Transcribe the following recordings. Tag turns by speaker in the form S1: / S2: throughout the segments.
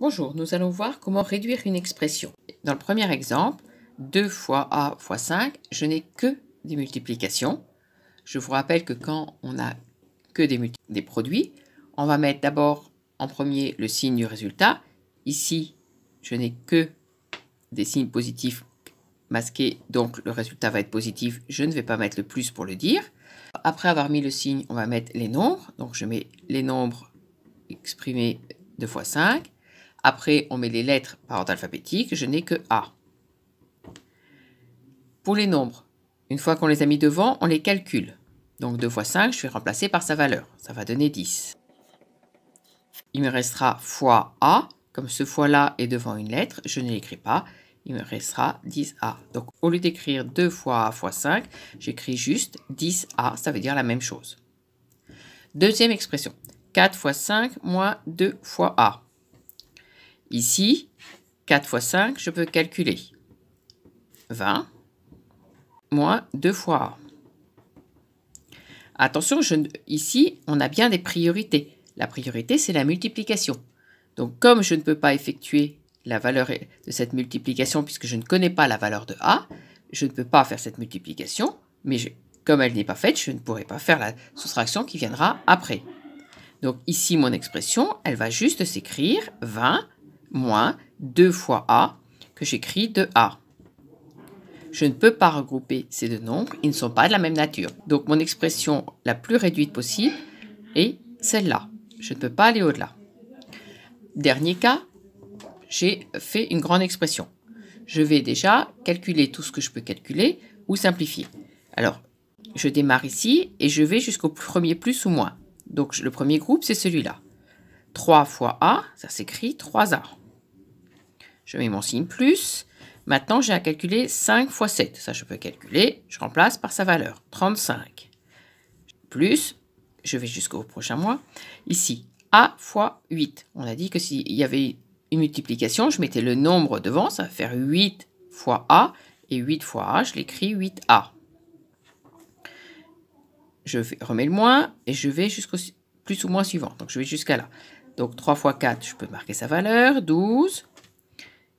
S1: Bonjour, nous allons voir comment réduire une expression. Dans le premier exemple, 2 fois a fois 5,
S2: je n'ai que des multiplications. Je vous rappelle que quand on a que des, des, produits, on va mettre d'abord en premier le signe du résultat. Ici, je n'ai que des signes positifs masqués, donc le résultat va être positif. Je ne vais pas mettre le plus pour le dire. Après avoir mis le signe, on va mettre les nombres. Donc je mets les nombres exprimés 2 fois 5. Après, on met les lettres par ordre alphabétique. Je n'ai que A. Pour les nombres, une fois qu'on les a mis devant, on les calcule. Donc 2 fois 5, je suis remplacer par sa valeur. Ça va donner 10. Il me restera fois A. Comme ce fois-là est devant une lettre, je ne l'écris pas. Il me restera 10A. Donc au lieu d'écrire 2 fois A fois 5, j'écris juste 10A. Ça veut dire la même chose. Deuxième expression. 4 fois 5 moins 2 fois A. Ici, 4 fois 5, je peux calculer. 20 moins 2 fois A. Attention, ici, on a bien des priorités. La priorité, c'est la multiplication. Donc, comme je ne peux pas effectuer la valeur de cette multiplication puisque je ne connais pas la valeur de A, je ne peux pas faire cette multiplication, mais comme elle n'est pas faite, je ne pourrai pas faire la soustraction qui viendra après. Donc ici, mon expression, elle va juste s'écrire 20 moins 2 fois A que j'écris 2 A. Je ne peux pas regrouper ces deux nombres, ils ne sont pas de la même nature. Donc mon expression la plus réduite possible est celle-là. Je ne peux pas aller au-delà. Dernier cas, j'ai fait une grande expression. Je vais déjà calculer tout ce que je peux calculer ou simplifier. Alors, je démarre ici et je vais jusqu'au premier plus ou moins. Donc le premier groupe, c'est celui-là. 3 fois A, ça s'écrit 3A. Je mets mon signe plus. Maintenant, j'ai à calculer 5 fois 7. Ça, je peux calculer. Je remplace par sa valeur, 35. Plus, je vais jusqu'au prochain mois. Ici, A fois 8. On a dit que s'il y avait une multiplication, je mettais le nombre devant. Ça va faire 8 fois A. Et 8 fois A, je l'écris 8A. Je remets le moins et je vais jusqu'au plus ou moins suivant. Donc, je vais jusqu'à là. Donc, 3 fois 4, je peux marquer sa valeur. 12.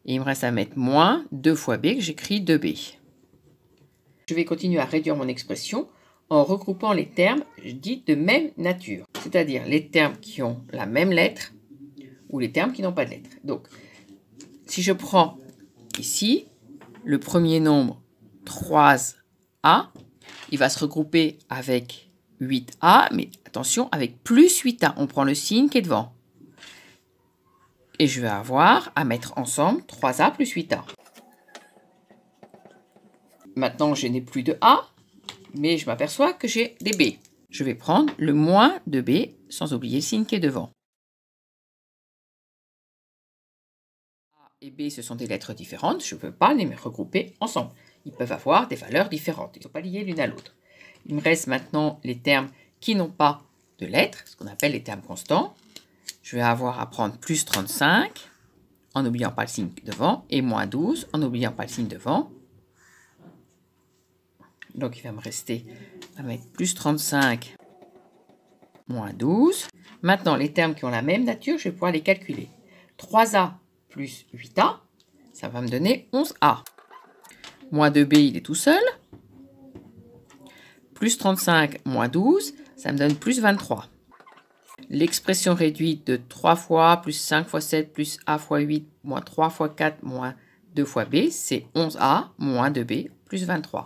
S2: Et il me reste à mettre moins 2 fois b que j'écris 2b. Je vais continuer à réduire mon expression en regroupant les termes dits de même nature, c'est-à-dire les termes qui ont la même lettre ou les termes qui n'ont pas de lettre. Donc, si je prends ici le premier nombre 3a, il va se regrouper avec 8a, mais attention, avec plus 8a, on prend le signe qui est devant. Et je vais avoir à mettre ensemble 3A plus 8A. Maintenant, je n'ai
S1: plus de A, mais je m'aperçois que j'ai des B. Je vais prendre le moins de B sans oublier le signe qui est devant. A et B, ce sont des lettres différentes, je ne peux pas les regrouper ensemble. Ils peuvent avoir des valeurs
S2: différentes, ils ne sont pas liés l'une à l'autre. Il me reste maintenant les termes qui n'ont pas de lettres, ce qu'on appelle les termes constants je vais avoir à prendre plus 35 en n'oubliant pas le signe devant et moins 12 en n'oubliant pas le signe devant. Donc il va me rester mettre plus 35 moins 12. Maintenant, les termes qui ont la même nature, je vais pouvoir les calculer. 3a plus 8a, ça va me donner 11a. Moins 2b, il est tout seul. Plus 35 moins 12, ça me donne plus 23 l'expression réduite de 3 fois plus 5 fois 7 plus a fois 8 moins
S1: 3 fois 4 moins 2 fois b, c'est 11a moins 2b plus 23.